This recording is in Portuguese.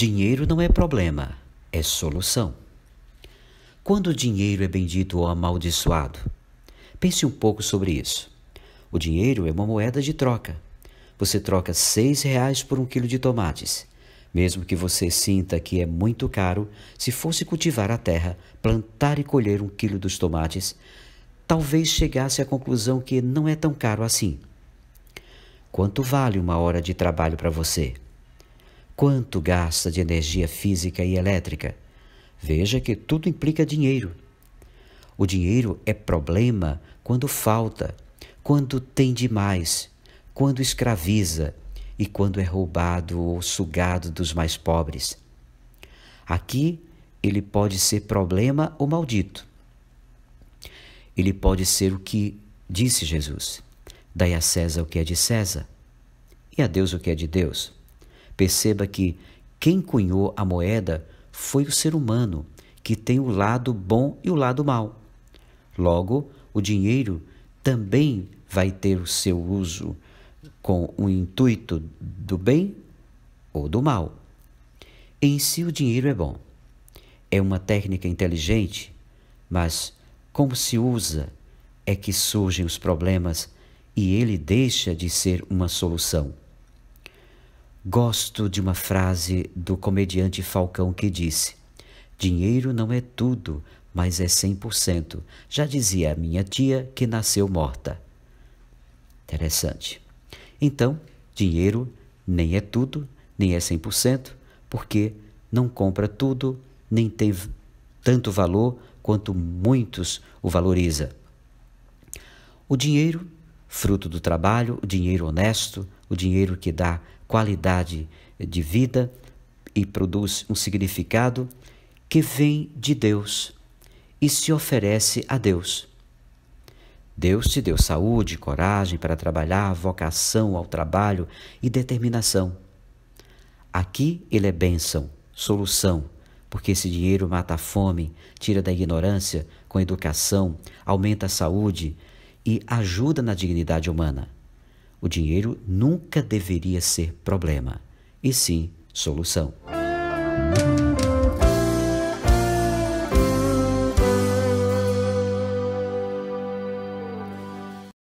Dinheiro não é problema, é solução. Quando o dinheiro é bendito ou amaldiçoado? Pense um pouco sobre isso. O dinheiro é uma moeda de troca. Você troca seis reais por um quilo de tomates. Mesmo que você sinta que é muito caro, se fosse cultivar a terra, plantar e colher um quilo dos tomates, talvez chegasse à conclusão que não é tão caro assim. Quanto vale uma hora de trabalho para você? quanto gasta de energia física e elétrica. Veja que tudo implica dinheiro. O dinheiro é problema quando falta, quando tem demais, quando escraviza e quando é roubado ou sugado dos mais pobres. Aqui ele pode ser problema ou maldito. Ele pode ser o que disse Jesus: dai a César o que é de César e a Deus o que é de Deus. Perceba que quem cunhou a moeda foi o ser humano, que tem o lado bom e o lado mau. Logo, o dinheiro também vai ter o seu uso com o intuito do bem ou do mal. Em si, o dinheiro é bom. É uma técnica inteligente, mas como se usa é que surgem os problemas e ele deixa de ser uma solução. Gosto de uma frase do comediante Falcão que disse: Dinheiro não é tudo, mas é 100%. Já dizia a minha tia que nasceu morta. Interessante. Então, dinheiro nem é tudo, nem é 100%, porque não compra tudo, nem tem tanto valor quanto muitos o valorizam. O dinheiro fruto do trabalho, o dinheiro honesto, o dinheiro que dá qualidade de vida e produz um significado que vem de Deus e se oferece a Deus. Deus te deu saúde, coragem para trabalhar, vocação ao trabalho e determinação. Aqui ele é bênção, solução, porque esse dinheiro mata a fome, tira da ignorância com educação, aumenta a saúde, e ajuda na dignidade humana. O dinheiro nunca deveria ser problema, e sim solução.